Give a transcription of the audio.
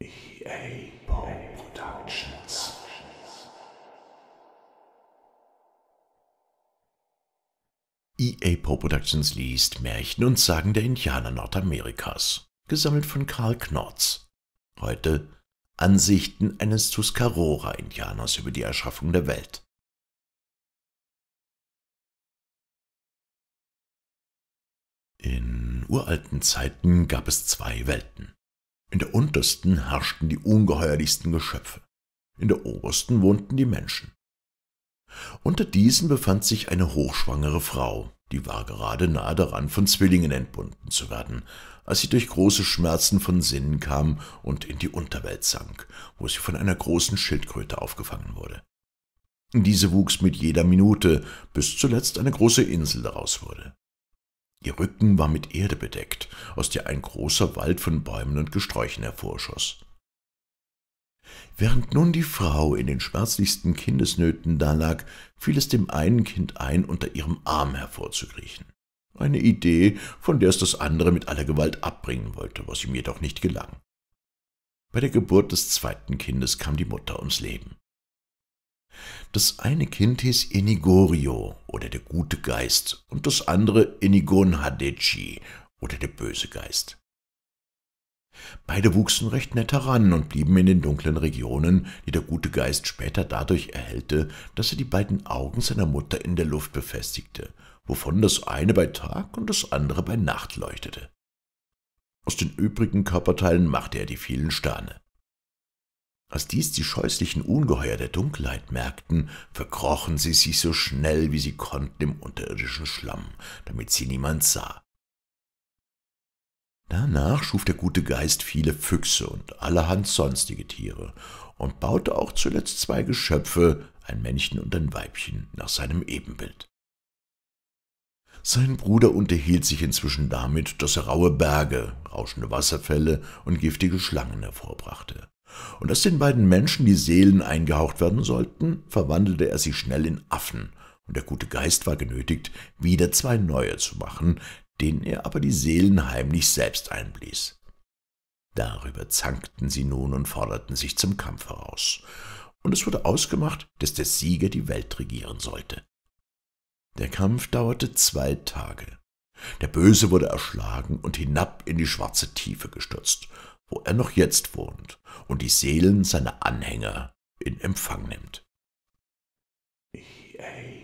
EA Productions. EA Productions liest Märchen und Sagen der Indianer Nordamerikas, gesammelt von Karl Knorz. Heute Ansichten eines Tuscarora-Indianers über die Erschaffung der Welt. In uralten Zeiten gab es zwei Welten. In der untersten herrschten die ungeheuerlichsten Geschöpfe, in der obersten wohnten die Menschen. Unter diesen befand sich eine hochschwangere Frau, die war gerade nahe daran, von Zwillingen entbunden zu werden, als sie durch große Schmerzen von Sinnen kam und in die Unterwelt sank, wo sie von einer großen Schildkröte aufgefangen wurde. Diese wuchs mit jeder Minute, bis zuletzt eine große Insel daraus wurde. Ihr Rücken war mit Erde bedeckt, aus der ein großer Wald von Bäumen und Gesträuchen hervorschoss. Während nun die Frau in den schmerzlichsten Kindesnöten dalag, fiel es dem einen Kind ein, unter ihrem Arm hervorzukriechen. Eine Idee, von der es das andere mit aller Gewalt abbringen wollte, was ihm jedoch nicht gelang. Bei der Geburt des zweiten Kindes kam die Mutter ums Leben. Das eine Kind hieß Enigorio oder der gute Geist und das andere Enigon Hadeci oder der böse Geist. Beide wuchsen recht nett heran und blieben in den dunklen Regionen, die der gute Geist später dadurch erhellte, dass er die beiden Augen seiner Mutter in der Luft befestigte, wovon das eine bei Tag und das andere bei Nacht leuchtete. Aus den übrigen Körperteilen machte er die vielen Sterne. Als dies die scheußlichen Ungeheuer der Dunkelheit merkten, verkrochen sie sich so schnell, wie sie konnten, im unterirdischen Schlamm, damit sie niemand sah. Danach schuf der gute Geist viele Füchse und allerhand sonstige Tiere und baute auch zuletzt zwei Geschöpfe, ein Männchen und ein Weibchen, nach seinem Ebenbild. Sein Bruder unterhielt sich inzwischen damit, dass er raue Berge, rauschende Wasserfälle und giftige Schlangen hervorbrachte. Und als den beiden Menschen die Seelen eingehaucht werden sollten, verwandelte er sie schnell in Affen, und der gute Geist war genötigt, wieder zwei neue zu machen, denen er aber die Seelen heimlich selbst einblies. Darüber zankten sie nun und forderten sich zum Kampf heraus, und es wurde ausgemacht, dass der Sieger die Welt regieren sollte. Der Kampf dauerte zwei Tage. Der Böse wurde erschlagen und hinab in die schwarze Tiefe gestürzt, wo er noch jetzt wohnt und die Seelen seiner Anhänger in Empfang nimmt. Ich, ey.